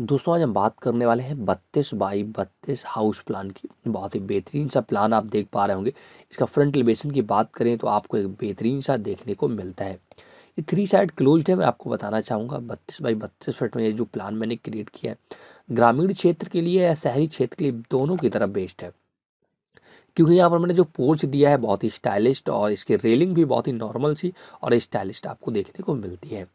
दोस्तों आज हम बात करने वाले हैं बत्तीस बाई बत्तीस हाउस प्लान की बहुत ही बेहतरीन सा प्लान आप देख पा रहे होंगे इसका फ्रंट एलिवेशन की बात करें तो आपको एक बेहतरीन सा देखने को मिलता है ये थ्री साइड क्लोज्ड है मैं आपको बताना चाहूँगा बत्तीस बाई बत्तीस फिट में तो ये जो प्लान मैंने क्रिएट किया है ग्रामीण क्षेत्र के लिए या शहरी क्षेत्र के लिए दोनों की तरफ बेस्ट है क्योंकि यहाँ पर मैंने जो पोर्च दिया है बहुत ही स्टाइलिश और इसकी रेलिंग भी बहुत ही नॉर्मल सी और स्टाइलिश आपको देखने को मिलती है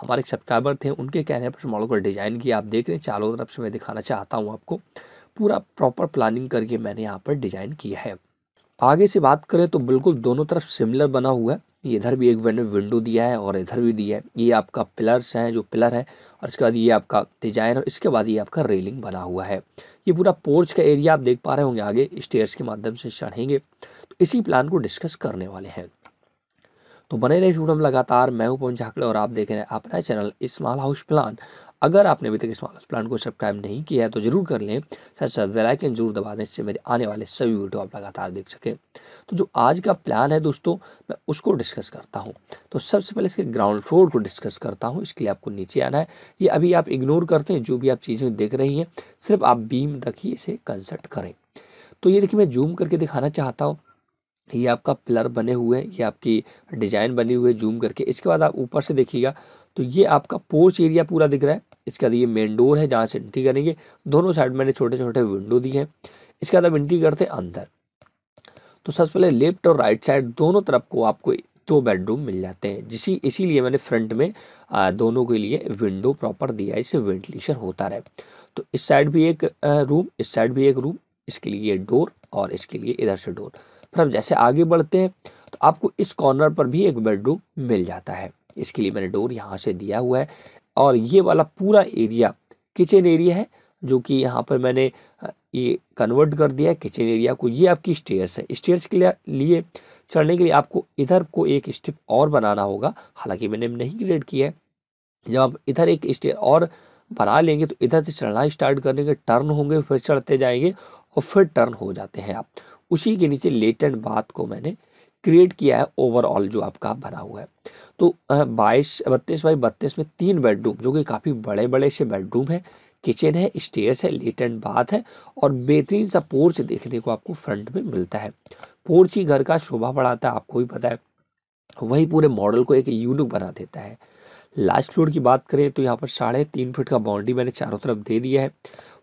हमारे सब्सक्राइबर थे उनके कहने पर मॉडल को डिज़ाइन किया आप देख रहे हैं चारों तरफ से मैं दिखाना चाहता हूँ आपको पूरा प्रॉपर प्लानिंग करके मैंने यहाँ पर डिज़ाइन किया है आगे से बात करें तो बिल्कुल दोनों तरफ सिमिलर बना हुआ है इधर भी एक विंडो दिया है और इधर भी दिया है ये आपका पिलर्स हैं जो पिलर है और इसके बाद ये आपका डिजाइन और इसके बाद ये आपका रेलिंग बना हुआ है ये पूरा पोर्च का एरिया आप देख पा रहे होंगे आगे स्टेयर्स के माध्यम से चढ़ेंगे तो इसी प्लान को डिस्कस करने वाले हैं तो बने रहे शूट हम लगातार मैं हूं पवन झाकड़े और आप देख रहे हैं अपना चैनल स्मॉल हाउस प्लान अगर आपने अभी तक स्मॉल हाउस प्लान को सब्सक्राइब नहीं किया है तो जरूर कर लें साथ साथ वेलाइकन जरूर दबा दें इससे मेरे आने वाले सभी वीडियो आप लगातार देख सकें तो जो आज का प्लान है दोस्तों मैं उसको डिस्कस करता हूँ तो सबसे पहले इसके ग्राउंड फ्लोर को डिस्कस करता हूँ इसके लिए आपको नीचे आना है ये अभी आप इग्नोर करते हैं जो भी आप चीज़ें देख रही हैं सिर्फ आप बीम तक ही इसे कंसल्ट करें तो ये देखिए मैं जूम करके दिखाना चाहता हूँ ये आपका पिलर बने हुए हैं ये आपकी डिज़ाइन बनी हुई है जूम करके इसके बाद आप ऊपर से देखिएगा तो ये आपका पोर्च एरिया पूरा दिख रहा है इसके बाद ये मेन डोर है जहाँ से एंट्री करेंगे दोनों साइड मैंने छोटे छोटे विंडो दिए हैं इसके बाद आप एंट्री करते हैं अंदर तो सबसे पहले लेफ्ट और राइट साइड दोनों तरफ को आपको दो बेडरूम मिल जाते हैं जिसी इसीलिए मैंने फ्रंट में दोनों के लिए विंडो प्रॉपर दिया है इससे वेंटिलेशन होता रहे तो इस साइड भी एक रूम इस साइड भी एक रूम इसके लिए डोर और इसके लिए इधर से डोर पर हम जैसे आगे बढ़ते हैं तो आपको इस कॉर्नर पर भी एक बेडरूम मिल जाता है इसके लिए मैंने डोर यहाँ से दिया हुआ है और ये वाला पूरा एरिया किचन एरिया है जो कि यहाँ पर मैंने ये कन्वर्ट कर दिया है किचन एरिया को ये आपकी स्टेयर्स है स्टेयर्स के लिए चढ़ने के लिए आपको इधर को एक स्टेप और बनाना होगा हालांकि मैंने नहीं क्रिएट किया है जब आप इधर एक स्टेयर और बना लेंगे तो इधर से चढ़ना स्टार्ट के टर्न होंगे फिर चढ़ते जाएंगे और फिर टर्न हो जाते हैं आप उसी के नीचे लेटेड बात को मैंने क्रिएट किया है ओवरऑल जो आपका भरा हुआ है तो बाईस बत्तीस बाई बत्तीस में तीन बेडरूम जो कि काफ़ी बड़े बड़े से बेडरूम है किचन है स्टेयर्स है लेटेंट बाथ है और बेहतरीन सा पोर्च देखने को आपको फ्रंट में मिलता है पोर्च ही घर का शोभा बढ़ाता है आपको भी पता है वही पूरे मॉडल को एक यूनिक बना देता है लास्ट फ्लोर की बात करें तो यहाँ पर साढ़े तीन फिट का बाउंड्री मैंने चारों तरफ दे दिया है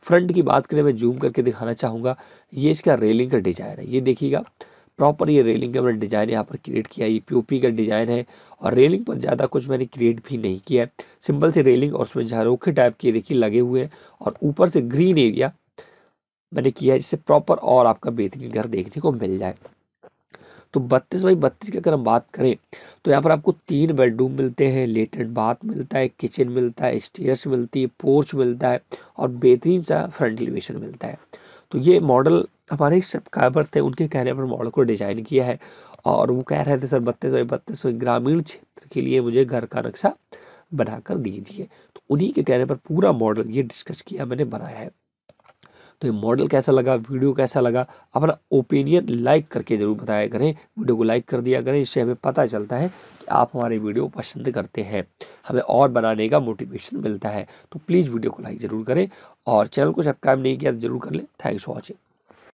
फ्रंट की बात करें मैं जूम करके दिखाना चाहूँगा ये इसका रेलिंग का डिज़ाइन है ये देखिएगा प्रॉपर ये रेलिंग का मैंने डिज़ाइन यहाँ पर क्रिएट किया ये पी का डिज़ाइन है और रेलिंग पर ज़्यादा कुछ मैंने क्रिएट भी नहीं किया है सिंपल से रेलिंग और उसमें झारोखे टाइप के देखिए लगे हुए हैं और ऊपर से ग्रीन एरिया मैंने किया है जिससे प्रॉपर और आपका बेहतरीन घर देखने को मिल जाए तो बत्तीस बाई बत्तीस की अगर हम बात करें तो यहाँ पर आपको तीन बेडरूम मिलते हैं लेटेड बाथ मिलता है किचन मिलता है स्टेयर्स मिलती है पोर्च मिलता है और बेहतरीन सा फ्रंट एलिवेशन मिलता है तो ये मॉडल हमारे सब्सक्राइबर थे उनके कहने पर मॉडल को डिज़ाइन किया है और वो कह रहे थे सर बत्तीस बाई बत्तीस ग्रामीण क्षेत्र के लिए मुझे घर का नक्शा बनाकर दीजिए तो उन्हीं के कहने पर पूरा मॉडल ये डिस्कस किया मैंने बनाया है तो ये मॉडल कैसा लगा वीडियो कैसा लगा अपना ओपिनियन लाइक करके ज़रूर बताया करें वीडियो को लाइक कर दिया करें इससे हमें पता चलता है कि आप हमारे वीडियो पसंद करते हैं हमें और बनाने का मोटिवेशन मिलता है तो प्लीज़ वीडियो को लाइक ज़रूर करें और चैनल को सब्सक्राइब नहीं किया तो जरूर कर लें थैंक्स फॉर वॉचिंग